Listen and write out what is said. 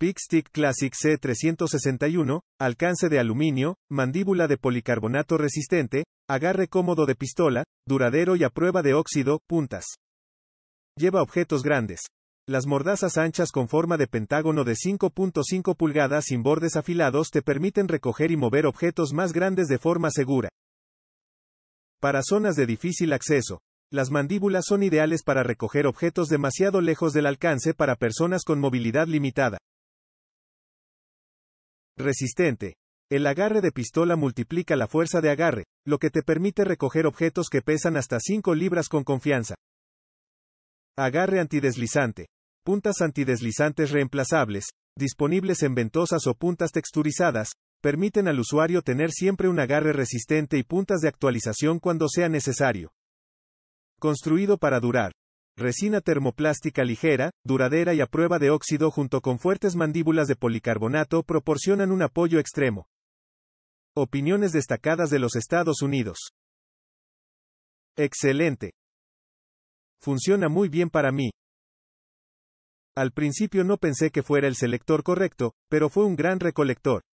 Stick Classic C361, alcance de aluminio, mandíbula de policarbonato resistente, agarre cómodo de pistola, duradero y a prueba de óxido, puntas. Lleva objetos grandes. Las mordazas anchas con forma de pentágono de 5.5 pulgadas sin bordes afilados te permiten recoger y mover objetos más grandes de forma segura. Para zonas de difícil acceso, las mandíbulas son ideales para recoger objetos demasiado lejos del alcance para personas con movilidad limitada. Resistente. El agarre de pistola multiplica la fuerza de agarre, lo que te permite recoger objetos que pesan hasta 5 libras con confianza. Agarre antideslizante. Puntas antideslizantes reemplazables, disponibles en ventosas o puntas texturizadas, permiten al usuario tener siempre un agarre resistente y puntas de actualización cuando sea necesario. Construido para durar resina termoplástica ligera, duradera y a prueba de óxido junto con fuertes mandíbulas de policarbonato proporcionan un apoyo extremo. Opiniones destacadas de los Estados Unidos. Excelente. Funciona muy bien para mí. Al principio no pensé que fuera el selector correcto, pero fue un gran recolector.